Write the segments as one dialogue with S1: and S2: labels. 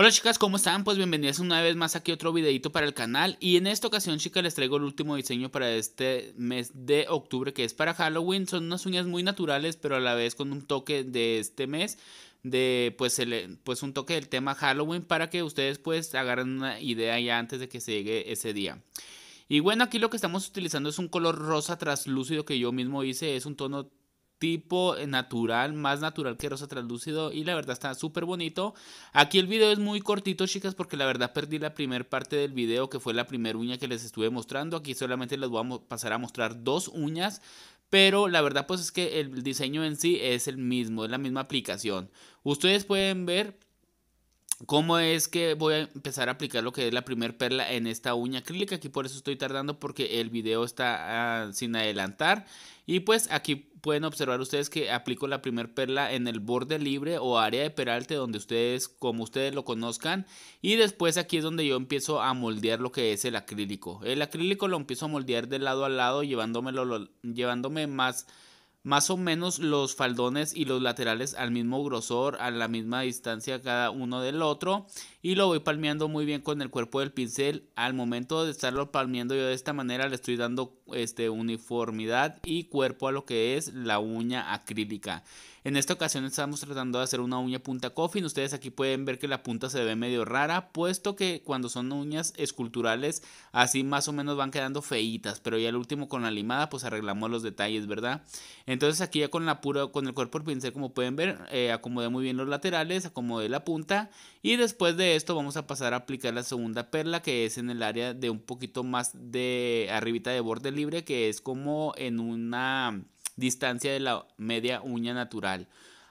S1: Hola chicas, ¿cómo están? Pues bienvenidas una vez más aquí a otro videito para el canal y en esta ocasión chicas les traigo el último diseño para este mes de octubre que es para Halloween. Son unas uñas muy naturales pero a la vez con un toque de este mes de pues, pues un toque del tema Halloween para que ustedes pues agarren una idea ya antes de que se llegue ese día. Y bueno, aquí lo que estamos utilizando es un color rosa traslúcido que yo mismo hice, es un tono tipo eh, natural, más natural que rosa translúcido y la verdad está súper bonito. Aquí el video es muy cortito chicas porque la verdad perdí la primera parte del video que fue la primera uña que les estuve mostrando. Aquí solamente les voy a pasar a mostrar dos uñas. Pero la verdad pues es que el diseño en sí es el mismo, es la misma aplicación. Ustedes pueden ver ¿Cómo es que voy a empezar a aplicar lo que es la primer perla en esta uña acrílica? Aquí por eso estoy tardando porque el video está ah, sin adelantar. Y pues aquí pueden observar ustedes que aplico la primer perla en el borde libre o área de peralte donde ustedes, como ustedes lo conozcan. Y después aquí es donde yo empiezo a moldear lo que es el acrílico. El acrílico lo empiezo a moldear de lado a lado llevándome más más o menos los faldones y los laterales al mismo grosor, a la misma distancia cada uno del otro y lo voy palmeando muy bien con el cuerpo del pincel. Al momento de estarlo palmeando yo de esta manera le estoy dando este, uniformidad y cuerpo a lo que es la uña acrílica. En esta ocasión estamos tratando de hacer una uña punta coffin. Ustedes aquí pueden ver que la punta se ve medio rara, puesto que cuando son uñas esculturales así más o menos van quedando feitas, pero ya el último con la limada pues arreglamos los detalles, ¿verdad? Entonces aquí ya con la pura, con el cuerpo pincel como pueden ver, eh, acomodé muy bien los laterales, acomodé la punta y después de esto vamos a pasar a aplicar la segunda perla que es en el área de un poquito más de arribita de borde libre que es como en una distancia de la media uña natural.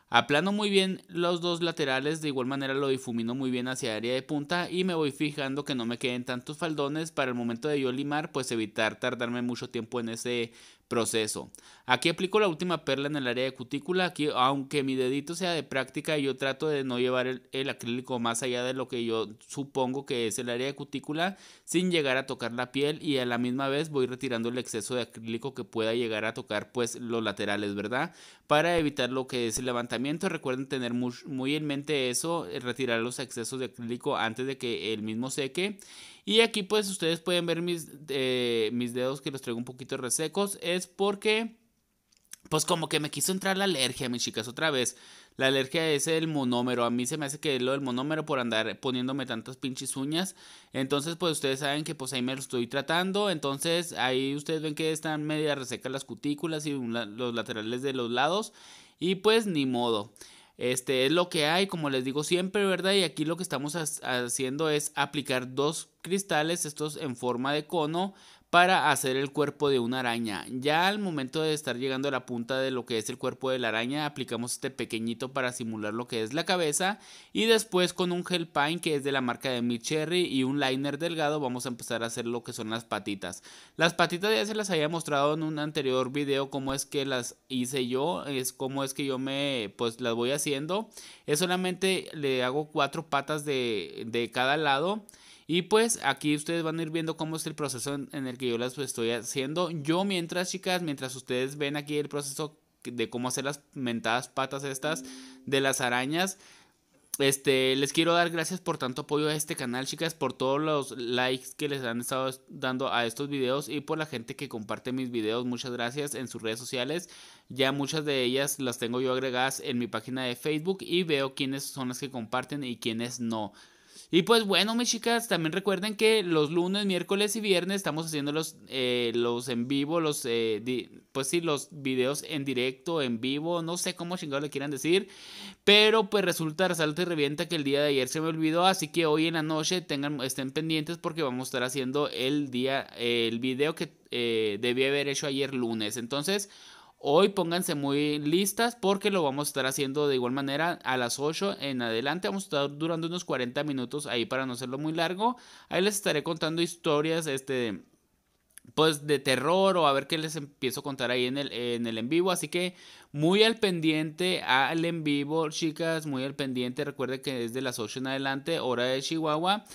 S1: Aplano muy bien los dos laterales, de igual manera lo difumino muy bien hacia área de punta y me voy fijando que no me queden tantos faldones para el momento de yo limar, pues evitar tardarme mucho tiempo en ese proceso. Aquí aplico la última perla en el área de cutícula, aquí aunque mi dedito sea de práctica yo trato de no llevar el, acrílico más allá de lo que yo supongo que es el área de cutícula sin llegar a tocar la piel y a la misma vez voy retirando el exceso de acrílico que pueda llegar a tocar pues los laterales, ¿verdad? para evitar lo que es el levantamiento. Recuerden tener muy, en mente eso, eh, retirar los excesos de acrílico antes de que el mismo seque. Y aquí pues ustedes pueden ver mis, eh, mis dedos que los traigo un poquito resecos. Es porque pues como que me quiso entrar la alergia, mis chicas, otra vez. La alergia es el monómero. A mí se me hace que es lo del monómero por andar poniéndome tantas pinches uñas. Entonces, pues ustedes saben que pues ahí me lo estoy tratando. Entonces, ahí ustedes ven que están media resecas las cutículas y los laterales de los lados. Y pues ni modo. Este es lo que hay, como les digo siempre, ¿verdad? Y aquí lo que estamos haciendo es aplicar dos cristales, estos en forma de cono, para hacer el cuerpo de una araña. Ya al momento de estar llegando a la punta de lo que es el cuerpo de la araña, aplicamos este pequeñito para simular lo que es la cabeza y después con un gel paint que es de la marca de Mi Cherry y un liner delgado vamos a empezar a hacer lo que son las patitas. Las patitas ya se las había mostrado en un anterior video cómo es que las hice yo, es como es que yo me pues las voy haciendo. Es solamente le hago cuatro patas de, de cada lado y pues aquí ustedes van a ir viendo cómo es el proceso en, el que yo las estoy haciendo. Yo mientras chicas, mientras ustedes ven aquí el proceso de cómo hacer las mentadas patas estas de las arañas. Este, les quiero dar gracias por tanto apoyo a este canal, chicas, por todos los likes que les han estado dando a estos videos y por la gente que comparte mis videos. Muchas gracias en sus redes sociales. Ya muchas de ellas las tengo yo agregadas en mi página de Facebook y veo quiénes son las que comparten y quiénes no. Y pues bueno, mis chicas, también recuerden que los lunes, miércoles y viernes estamos haciendo los, eh, los en vivo, los, eh, pues sí, los videos en directo, en vivo, no sé cómo chingados le quieran decir. Pero pues resulta, resalta y revienta que el día de ayer se me olvidó, así que hoy en la noche tengan, estén pendientes porque vamos a estar haciendo el día, el video que eh, debí haber hecho ayer lunes. Entonces, Hoy pónganse muy listas porque lo vamos a estar haciendo de igual manera a las 8 en adelante. Vamos a estar durando unos 40 minutos ahí para no hacerlo muy largo. Ahí les estaré contando historias, este, pues de terror o a ver qué les empiezo a contar ahí en el en, el en vivo. Así que muy al pendiente al en vivo, chicas, muy al pendiente. Recuerden que es de las 8 en adelante, hora de Chihuahua.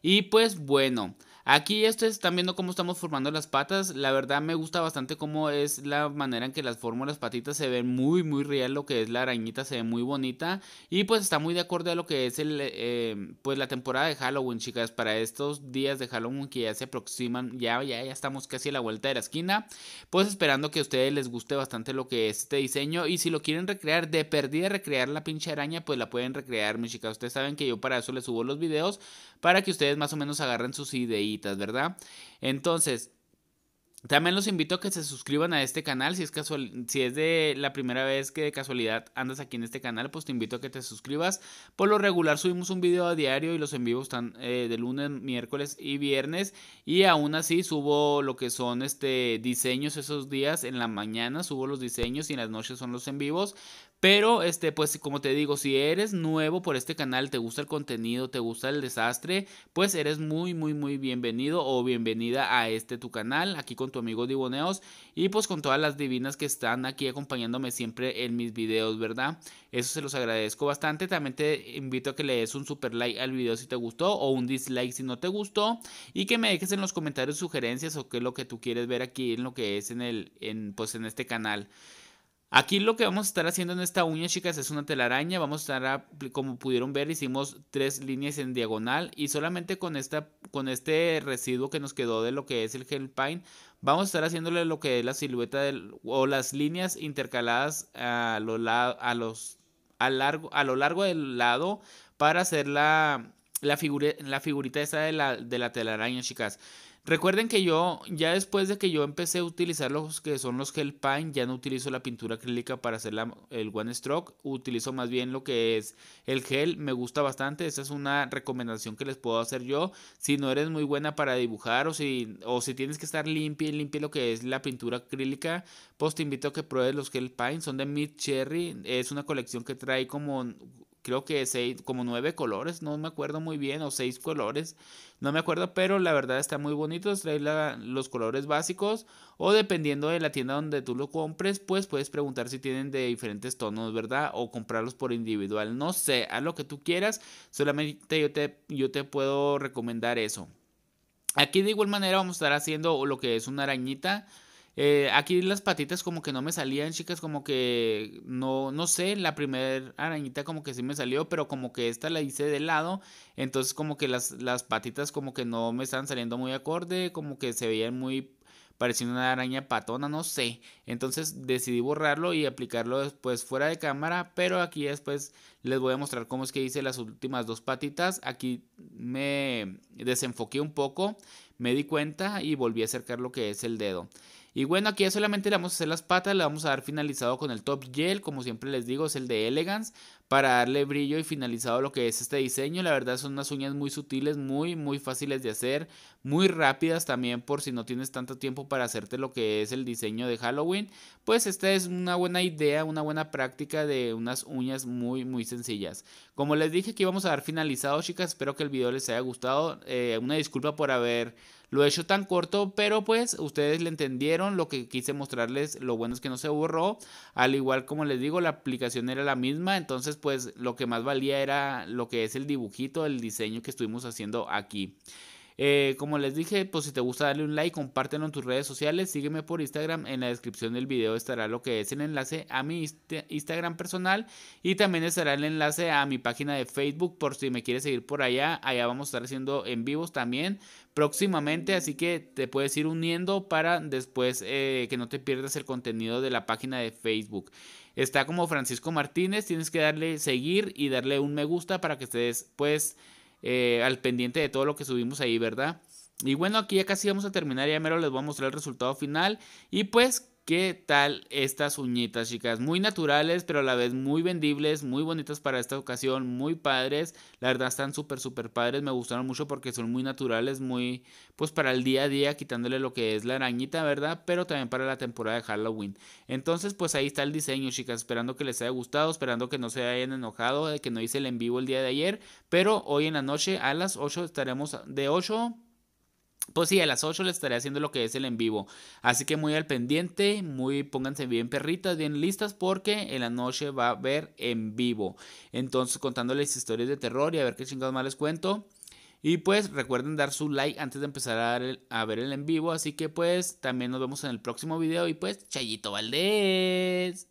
S1: Y pues bueno. Aquí ustedes están viendo cómo estamos formando las patas. La verdad me gusta bastante cómo es la manera en que las formo las patitas. Se ven muy, muy real lo que es la arañita. Se ve muy bonita. Y pues está muy de acuerdo a lo que es el, eh, pues la temporada de Halloween, chicas. Para estos días de Halloween que ya se aproximan. Ya, ya, ya estamos casi a la vuelta de la esquina. Pues esperando que a ustedes les guste bastante lo que es este diseño. Y si lo quieren recrear, de perdida recrear la pinche araña, pues la pueden recrear, mis chicas. Ustedes saben que yo para eso les subo los videos. Para que ustedes más o menos agarren sus ideas ¿verdad? Entonces, también los invito a que se suscriban a este canal. Si es, si es de la primera vez que de casualidad andas aquí en este canal, pues te invito a que te suscribas. Por lo regular subimos un video a diario y los en vivos están eh, de lunes, miércoles y viernes. Y aún así subo lo que son este, diseños esos días. En la mañana subo los diseños y en las noches son los en vivos. Pero, este, pues como te digo, si eres nuevo por este canal, te gusta el contenido, te gusta el desastre, pues eres muy, muy, muy bienvenido o bienvenida a este tu canal. Aquí con tu amigo Diboneos y pues con todas las divinas que están aquí acompañándome siempre en mis videos, ¿verdad? Eso se los agradezco bastante. También te invito a que le des un super like al video si te gustó o un dislike si no te gustó y que me dejes en los comentarios sugerencias o qué es lo que tú quieres ver aquí en lo que es en el en pues en este canal. Aquí lo que vamos a estar haciendo en esta uña, chicas, es una telaraña. Vamos a estar, como pudieron ver, hicimos tres líneas en diagonal. Y solamente con, esta, con este residuo que nos quedó de lo que es el gel paint, Vamos a estar haciéndole lo que es la silueta o las líneas intercaladas a, a, los, a, largo, a lo largo del lado para hacer la, la, figurita esa de la, de la telaraña, chicas. Recuerden que yo, ya después de que yo empecé a utilizar los que son los gel paint, ya no utilizo la pintura acrílica para hacer el one stroke, utilizo más bien lo que es el gel, me gusta bastante, esa es una recomendación que les puedo hacer yo, si no eres muy buena para dibujar o si, o si tienes que estar limpia y limpia lo que es la pintura acrílica, pues te invito a que pruebes los gel paint, son de Mid Cherry, es una colección que trae como creo que seis, como nueve colores, no me acuerdo muy bien, o seis colores, no me acuerdo, pero la verdad está muy bonito, trae los colores básicos o dependiendo de la tienda donde tú lo compres, pues puedes preguntar si tienen de diferentes tonos, ¿verdad? O comprarlos por individual, no sé, a lo que tú quieras, solamente yo te, yo te puedo recomendar eso. Aquí de igual manera vamos a estar haciendo lo que es una arañita. Eh, aquí las patitas como que no me salían, chicas, como que no, no sé, la primera arañita como que sí me salió, pero como que esta la hice de lado, entonces como que las, las patitas como que no me estaban saliendo muy acorde, como que se veían muy pareciendo una araña patona, no sé. Entonces decidí borrarlo y aplicarlo después fuera de cámara, pero aquí después les voy a mostrar cómo es que hice las últimas dos patitas. Aquí me desenfoqué un poco, me di cuenta y volví a acercar lo que es el dedo. Y bueno, aquí ya solamente le vamos a hacer las patas, le vamos a dar finalizado con el top gel, como siempre les digo, es el de Elegance, para darle brillo y finalizado lo que es este diseño. La verdad son unas uñas muy sutiles, muy, muy fáciles de hacer, muy rápidas también por si no tienes tanto tiempo para hacerte lo que es el diseño de Halloween. Pues esta es una buena idea, una buena práctica de unas uñas muy, muy sencillas. Como les dije, aquí vamos a dar finalizado, chicas, espero que el video les haya gustado. Eh, una disculpa por haber lo he hecho tan corto, pero pues ustedes le entendieron lo que quise mostrarles. Lo bueno es que no se borró. Al igual como les digo, la aplicación era la misma. Entonces pues lo que más valía era lo que es el dibujito, el diseño que estuvimos haciendo aquí. Eh, como les dije, pues si te gusta dale un like, compártelo en tus redes sociales, sígueme por Instagram, en la descripción del video estará lo que es el enlace a mi Instagram personal y también estará el enlace a mi página de Facebook por si me quieres seguir por allá, allá vamos a estar haciendo en vivos también próximamente, así que te puedes ir uniendo para después eh, que no te pierdas el contenido de la página de Facebook. Está como Francisco Martínez, tienes que darle seguir y darle un me gusta para que estés pues... Eh, al pendiente de todo lo que subimos ahí, ¿verdad? Y bueno, aquí ya casi vamos a terminar, ya mero les voy a mostrar el resultado final. Y pues ¿Qué tal estas uñitas, chicas? Muy naturales, pero a la vez muy vendibles, muy bonitas para esta ocasión, muy padres. La verdad están súper, súper padres. Me gustaron mucho porque son muy naturales, muy, pues para el día a día, quitándole lo que es la arañita, ¿verdad? Pero también para la temporada de Halloween. Entonces, pues ahí está el diseño, chicas. Esperando que les haya gustado, esperando que no se hayan enojado de que no hice el en vivo el día de ayer. Pero hoy en la noche a las 8 estaremos de 8 pues sí, a las 8 le estaré haciendo lo que es el en vivo. Así que muy al pendiente, muy pónganse bien perritas, bien listas, porque en la noche va a haber en vivo. Entonces contándoles historias de terror y a ver qué chingados más les cuento. Y pues recuerden dar su like antes de empezar a, a ver el en vivo. Así que pues también nos vemos en el próximo video. Y pues, Chayito Valdés.